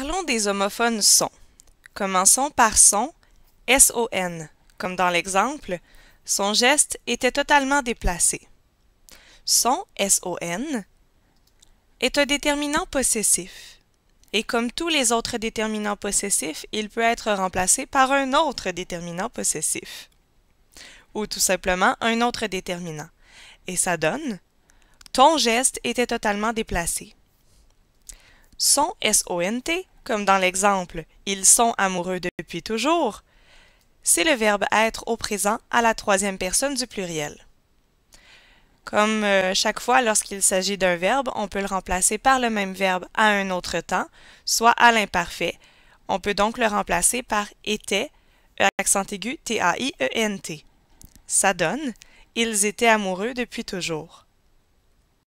Parlons des homophones son. Commençons par son, S-O-N. Comme dans l'exemple, son geste était totalement déplacé. Son, S-O-N, est un déterminant possessif. Et comme tous les autres déterminants possessifs, il peut être remplacé par un autre déterminant possessif. Ou tout simplement un autre déterminant. Et ça donne ton geste était totalement déplacé sont S-O-N-T, comme dans l'exemple Ils sont amoureux depuis toujours, c'est le verbe être au présent à la troisième personne du pluriel. Comme euh, chaque fois lorsqu'il s'agit d'un verbe, on peut le remplacer par le même verbe à un autre temps, soit à l'imparfait. On peut donc le remplacer par étaient e », accent aigu, T-A-I-E-N-T. E ça donne Ils étaient amoureux depuis toujours.